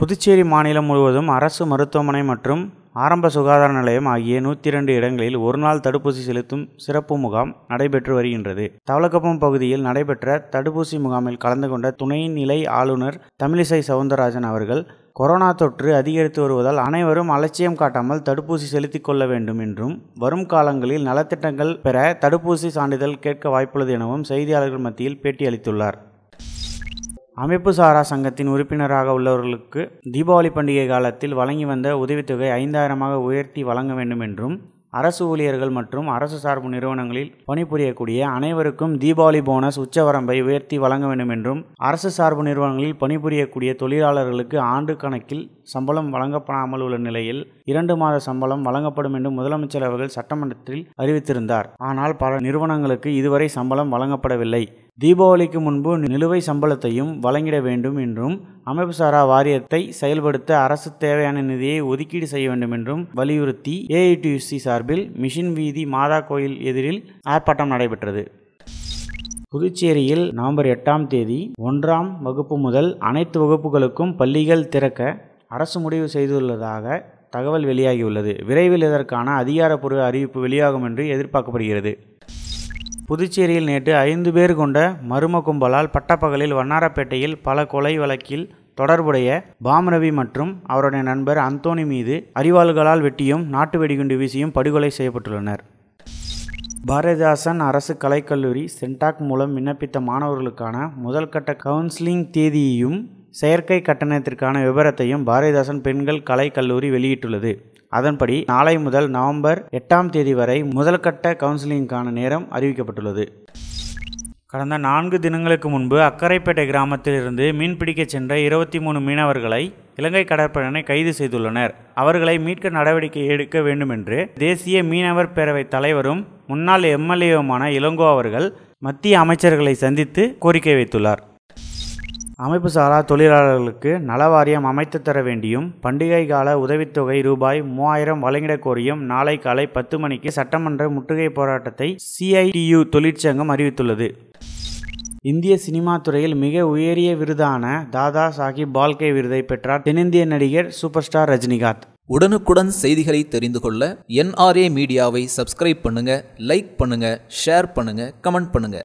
புதுச்சேரி மாநிலம் முழுவதும் அரசு மருத்துவமனை மற்றும் ஆரம்ப சுகாதார நிலையம் ஆகிய நூற்றி இரண்டு இடங்களில் ஒருநாள் தடுப்பூசி செலுத்தும் சிறப்பு முகாம் நடைபெற்று வருகின்றது தவளக்கப்பம் பகுதியில் நடைபெற்ற தடுப்பூசி முகாமில் கலந்து கொண்ட துணை நிலை ஆளுநர் தமிழிசை சவுந்தரராஜன் அவர்கள் கொரோனா தொற்று அதிகரித்து வருவதால் அனைவரும் அலட்சியம் காட்டாமல் தடுப்பூசி செலுத்திக் கொள்ள வேண்டும் என்றும் வரும் காலங்களில் நலத்திட்டங்கள் பெற தடுப்பூசி சான்றிதழ் கேட்க வாய்ப்புள்ளது எனவும் செய்தியாளர்கள் மத்தியில் பேட்டியளித்துள்ளார் அமைப்பு சாரா சங்கத்தின் உறுப்பினராக உள்ளவர்களுக்கு தீபாவளி பண்டிகை காலத்தில் வழங்கி வந்த உதவித்தொகை ஐந்தாயிரமாக உயர்த்தி வழங்க வேண்டும் என்றும் அரசு ஊழியர்கள் மற்றும் அரசு சார்பு நிறுவனங்களில் பணிபுரியக்கூடிய அனைவருக்கும் தீபாவளி போனஸ் உச்சவரம்பை உயர்த்தி வழங்க வேண்டும் என்றும் அரசு சார்பு நிறுவனங்களில் பணிபுரியக்கூடிய தொழிலாளர்களுக்கு ஆண்டு கணக்கில் சம்பளம் வழங்கப்படாமல் உள்ள நிலையில் இரண்டு மாத சம்பளம் வழங்கப்படும் என்றும் முதலமைச்சர் அவர்கள் சட்டமன்றத்தில் அறிவித்திருந்தார் ஆனால் பல நிறுவனங்களுக்கு இதுவரை சம்பளம் வழங்கப்படவில்லை தீபாவளிக்கு முன்பு நிலுவை சம்பளத்தையும் வழங்கிட வேண்டும் என்றும் அமைப்புசாரா வாரியத்தை செயல்படுத்த அரசு தேவையான நிதியை ஒதுக்கீடு செய்ய வேண்டும் என்றும் வலியுறுத்தி ஏஐடியூசி சார்பில் மிஷின் வீதி மாதா கோயில் எதிரில் ஆர்ப்பாட்டம் நடைபெற்றது புதுச்சேரியில் நவம்பர் எட்டாம் தேதி ஒன்றாம் வகுப்பு முதல் அனைத்து வகுப்புகளுக்கும் பள்ளிகள் திறக்க அரசு முடிவு செய்துள்ளதாக தகவல் வெளியாகியுள்ளது விரைவில் இதற்கான அதிகாரப்பூர்வ அறிவிப்பு வெளியாகும் என்று எதிர்பார்க்கப்படுகிறது புதுச்சேரியில் நேற்று ஐந்து பேர் கொண்ட மரும கும்பலால் பட்டப்பகலில் வண்ணாரப்பேட்டையில் பல கொலை வழக்கில் தொடர்புடைய பாம் ரவி மற்றும் அவருடைய நண்பர் அந்தோனி மீது அறிவாள்களால் வெட்டியும் நாட்டு வெடிகுண்டு வீசியும் படுகொலை செய்யப்பட்டுள்ளனர் பாரதிதாசன் அரசு கலைக்கல்லூரி சென்டாக் மூலம் விண்ணப்பித்த மாணவர்களுக்கான முதல்கட்ட கவுன்சிலிங் தேதியையும் செயற்கை கட்டணத்திற்கான விவரத்தையும் பாரதிதாசன் பெண்கள் கலைக்கல்லூரி வெளியிட்டுள்ளது அதன்படி நாளை முதல் நவம்பர் எட்டாம் தேதி வரை முதல்கட்ட கவுன்சிலிங்கான நேரம் அறிவிக்கப்பட்டுள்ளது கடந்த நான்கு தினங்களுக்கு முன்பு அக்கரைப்பேட்டை கிராமத்திலிருந்து மீன்பிடிக்கச் சென்ற இருபத்தி மூணு மீனவர்களை இலங்கை கடற்படையினை கைது செய்துள்ளனர் அவர்களை மீட்க நடவடிக்கை எடுக்க வேண்டும் என்று தேசிய மீனவர் பேரவைத் தலைவரும் முன்னாள் எம்எல்ஏவுமான இளங்கோ அவர்கள் மத்திய அமைச்சர்களை சந்தித்து கோரிக்கை வைத்துள்ளார் அமைப்பு சாரா தொழிலாளர்களுக்கு நலவாரியம் அமைத்து தர வேண்டியும் பண்டிகை கால உதவித்தொகை ரூபாய் மூவாயிரம் வழங்கிடக் கோரியும் நாளை காலை பத்து மணிக்கு சட்டமன்ற முற்றுகை போராட்டத்தை சிஐடியு தொழிற்சங்கம் அறிவித்துள்ளது இந்திய சினிமா துறையில் மிக உயரிய விருதான தாதா சாஹிப் பால்கே விருதை பெற்றார் தென்னிந்திய நடிகர் சூப்பர் ஸ்டார் ரஜினிகாந்த் உடனுக்குடன் செய்திகளை தெரிந்து கொள்ள என்ஆர்ஏ மீடியாவை சப்ஸ்கிரைப் பண்ணுங்க லைக் பண்ணுங்க ஷேர் பண்ணுங்க கமெண்ட் பண்ணுங்க